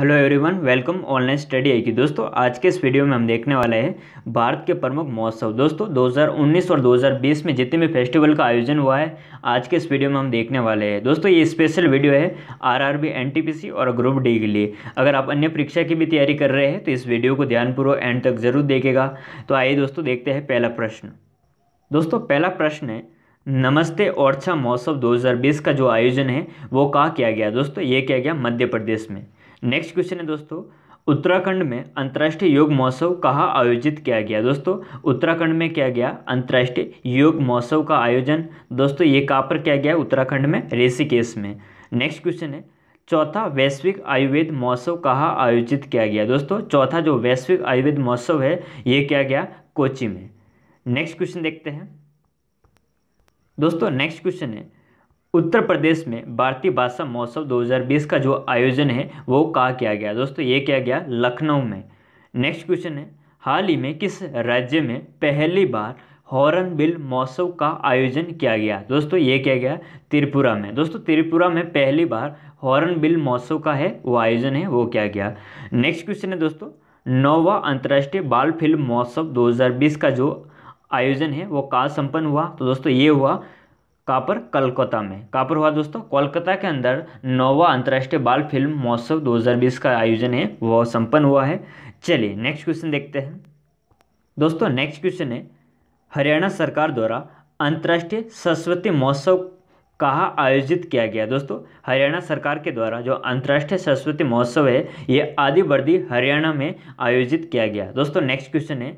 hello everyone welcome online study आई की दोस्तों आज के इस वीडियो में हम देखने वाले हैं भारत के प्रमुख महोत्सव दोस्तों 2019 और 2020 में जितने भी फेस्टिवल का आयोजन हुआ है आज के इस वीडियो में हम देखने वाले हैं दोस्तों ये स्पेशल वीडियो है आरआरबी एनटीपीसी और ग्रुप डी के लिए अगर आप अन्य परीक्षा की भी तैयारी कर रहे हैं तो इस वीडियो को ध्यानपूर्वक एंड तक जरूर देखेगा तो आइए दोस्तों देखते हैं पहला प्रश्न दोस्तों पहला प्रश्न है नमस्ते ओरछा महोत्सव दो का जो आयोजन है वो कहाँ किया गया दोस्तों ये किया गया मध्य प्रदेश में नेक्स्ट क्वेश्चन है दोस्तों उत्तराखंड में अंतर्राष्ट्रीय योग महोत्सव कहाँ आयोजित किया गया दोस्तों उत्तराखंड में क्या गया अंतर्राष्ट्रीय योग महोत्सव का आयोजन दोस्तों ये कहाँ पर किया गया उत्तराखंड में ऋषिकेश में नेक्स्ट क्वेश्चन है चौथा वैश्विक आयुर्वेद महोत्सव कहाँ आयोजित किया गया दोस्तों चौथा जो वैश्विक आयुर्वेद महोत्सव है ये किया गया कोची में नेक्स्ट क्वेश्चन देखते हैं दोस्तों नेक्स्ट क्वेश्चन है उत्तर प्रदेश में भारतीय भाषा महोत्सव 2020 का जो आयोजन है वो कहा किया गया दोस्तों ये किया गया लखनऊ में नेक्स्ट क्वेश्चन है हाल ही में किस राज्य में पहली बार बिल महोत्सव का आयोजन किया गया दोस्तों ये किया गया त्रिपुरा में दोस्तों त्रिपुरा में पहली बार बिल महोत्सव का है वो आयोजन है वो किया गया नेक्स्ट क्वेश्चन है दोस्तों नौवा अंतर्राष्ट्रीय बाल फिल्म महोत्सव 2020 का जो आयोजन है वो कहाँ संपन्न हुआ तो दोस्तों ये हुआ कापर कलकत्ता में कापर हुआ दोस्तों कोलकाता के अंदर नौवा अंतर्राष्ट्रीय बाल फिल्म महोत्सव 2020 का आयोजन है वह संपन्न हुआ है चलिए नेक्स्ट क्वेश्चन देखते हैं दोस्तों नेक्स्ट क्वेश्चन है हरियाणा सरकार द्वारा अंतर्राष्ट्रीय सरस्वती महोत्सव कहाँ आयोजित किया गया दोस्तों हरियाणा सरकार के द्वारा जो अंतर्राष्ट्रीय सरस्वती महोत्सव है ये वर्दी हरियाणा में आयोजित किया गया दोस्तों नेक्स्ट क्वेश्चन है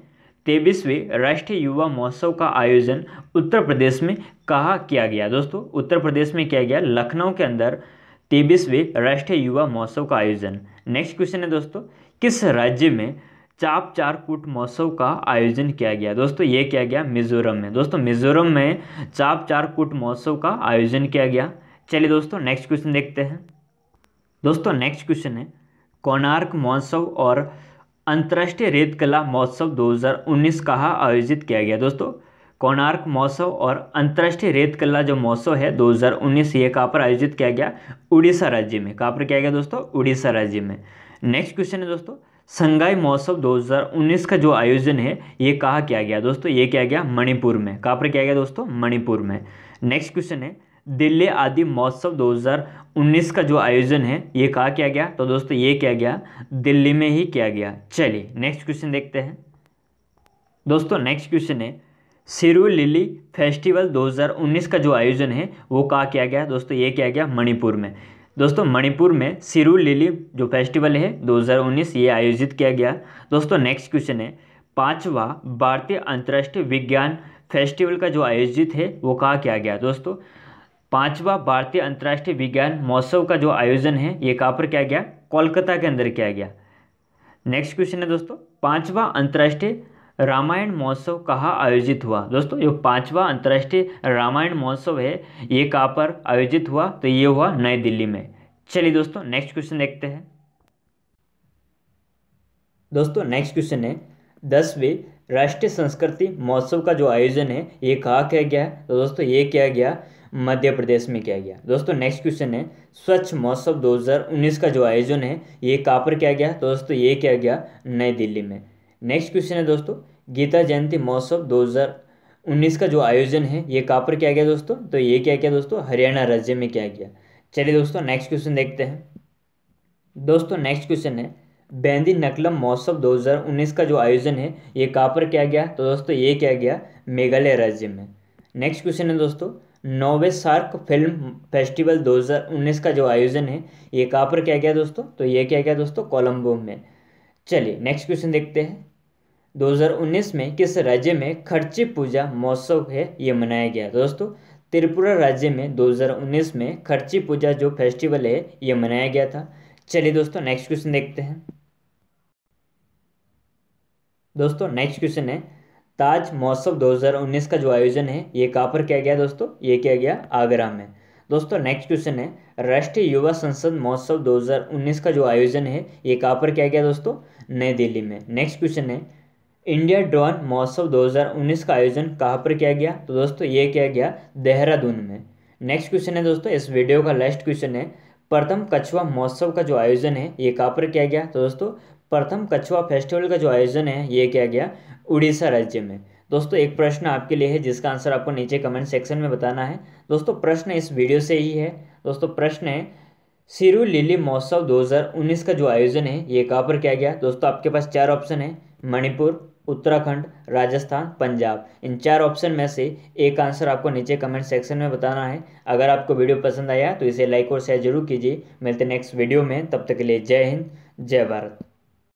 तेईसवें राष्ट्रीय युवा महोत्सव का आयोजन उत्तर प्रदेश में कहा किया गया दोस्तों उत्तर प्रदेश में किया गया लखनऊ के अंदर तेईसवें राष्ट्रीय युवा महोत्सव का आयोजन नेक्स्ट क्वेश्चन है दोस्तों किस राज्य में चाप कूट महोत्सव का आयोजन किया गया दोस्तों ये किया गया मिजोरम में दोस्तों मिजोरम में चाप चारकूट महोत्सव का आयोजन किया गया चलिए दोस्तों नेक्स्ट क्वेश्चन देखते हैं दोस्तों नेक्स्ट क्वेश्चन है कोणार्क महोत्सव और अंतर्राष्ट्रीय रेत कला महोत्सव 2019 कहा आयोजित किया गया दोस्तों कोणार्क महोत्सव और अंतर्राष्ट्रीय रेत कला जो महोत्सव है 2019 ये कहाँ पर आयोजित किया गया उड़ीसा राज्य में कहाँ पर किया गया दोस्तों उड़ीसा राज्य में नेक्स्ट क्वेश्चन है दोस्तों संघाई महोत्सव 2019 का जो आयोजन है ये कहाँ किया गया दोस्तों ये किया गया मणिपुर में कहाँ पर किया गया दोस्तों मणिपुर में नेक्स्ट क्वेश्चन है दिल्ली आदि महोत्सव 2019 का जो आयोजन है ये कहा क्या गया तो दोस्तों ये क्या गया दिल्ली में ही किया गया चलिए नेक्स्ट क्वेश्चन देखते हैं दोस्तों नेक्स्ट क्वेश्चन है सिरू लिली फेस्टिवल 2019 का जो आयोजन है वो कहा क्या गया दोस्तों ये क्या गया मणिपुर में दोस्तों मणिपुर में सिरू लिली जो फेस्टिवल है 2019 ये आयोजित किया गया दोस्तों नेक्स्ट क्वेश्चन है पांचवा भारतीय अंतर्राष्ट्रीय विज्ञान फेस्टिवल का जो आयोजित है वो कहा क्या गया दोस्तों पांचवा भारतीय अंतर्राष्ट्रीय विज्ञान महोत्सव का जो आयोजन है ये कहाँ पर किया गया कोलकाता के अंदर किया गया नेक्स्ट क्वेश्चन है दोस्तों पांचवा अंतर्राष्ट्रीय रामायण महोत्सव कहाँ आयोजित हुआ दोस्तों जो पांचवा अंतर्राष्ट्रीय रामायण महोत्सव है ये कहाँ पर आयोजित हुआ तो ये हुआ नई दिल्ली में चलिए दोस्तों नेक्स्ट क्वेश्चन देखते हैं दोस्तों नेक्स्ट क्वेश्चन है दसवें राष्ट्रीय संस्कृति महोत्सव का जो आयोजन है ये कहाँ किया गया तो दोस्तों ये किया गया मध्य प्रदेश में किया गया दोस्तों नेक्स्ट क्वेश्चन है स्वच्छ महोत्सव 2019 का जो आयोजन है ये कहाँ पर किया गया तो दोस्तों ये किया गया नई दिल्ली में नेक्स्ट क्वेश्चन है दोस्तों गीता जयंती महोत्सव 2019 का जो आयोजन है ये कहाँ पर किया गया दोस्तों तो ये क्या किया दोस्तों हरियाणा राज्य में किया गया चलिए दोस्तों नेक्स्ट क्वेश्चन देखते हैं दोस्तों नेक्स्ट क्वेश्चन है बेंदी नकलम महोत्सव 2019 का जो आयोजन है ये कहाँ पर किया गया तो दोस्तों ये किया गया मेघालय राज्य में नेक्स्ट क्वेश्चन है दोस्तों नोवे सार्क फिल्म फेस्टिवल 2019 का जो आयोजन है ये कहाँ पर क्या गया दोस्तों तो ये क्या गया दोस्तों कोलंबो में चलिए नेक्स्ट क्वेश्चन देखते हैं 2019 में किस राज्य में खर्ची पूजा महोत्सव है ये मनाया गया तो दोस्तों त्रिपुरा राज्य में 2019 में खर्ची पूजा जो फेस्टिवल है ये मनाया गया था चलिए दोस्तों नेक्स्ट क्वेश्चन देखते हैं दोस्तों नेक्स्ट क्वेश्चन है ताज महोत्सव 2019 का जो आयोजन है ये कहाँ पर किया गया दोस्तों ये किया गया आगरा में दोस्तों नेक्स्ट क्वेश्चन है राष्ट्रीय युवा संसद महोत्सव 2019 का जो आयोजन है ये कहाँ पर किया गया दोस्तों नई दिल्ली में नेक्स्ट क्वेश्चन है इंडिया ड्रोन महोत्सव 2019 का आयोजन कहाँ पर किया गया तो दोस्तों ये किया गया देहरादून में नेक्स्ट क्वेश्चन है दोस्तों इस वीडियो का लास्ट क्वेश्चन है प्रथम कछुआ महोत्सव का जो आयोजन है ये कहाँ पर किया गया तो दोस्तों प्रथम कछुआ फेस्टिवल का जो आयोजन है ये किया गया उड़ीसा राज्य में दोस्तों एक प्रश्न आपके लिए है जिसका आंसर आपको नीचे कमेंट सेक्शन में बताना है दोस्तों प्रश्न इस वीडियो से ही है दोस्तों प्रश्न है सिरु लिली महोत्सव 2019 का जो आयोजन है ये कहाँ पर किया गया दोस्तों आपके पास चार ऑप्शन है मणिपुर उत्तराखंड राजस्थान पंजाब इन चार ऑप्शन में से एक आंसर आपको नीचे कमेंट सेक्शन में बताना है अगर आपको वीडियो पसंद आया तो इसे लाइक और शेयर जरूर कीजिए मिलते नेक्स्ट वीडियो में तब तक के लिए जय हिंद जय भारत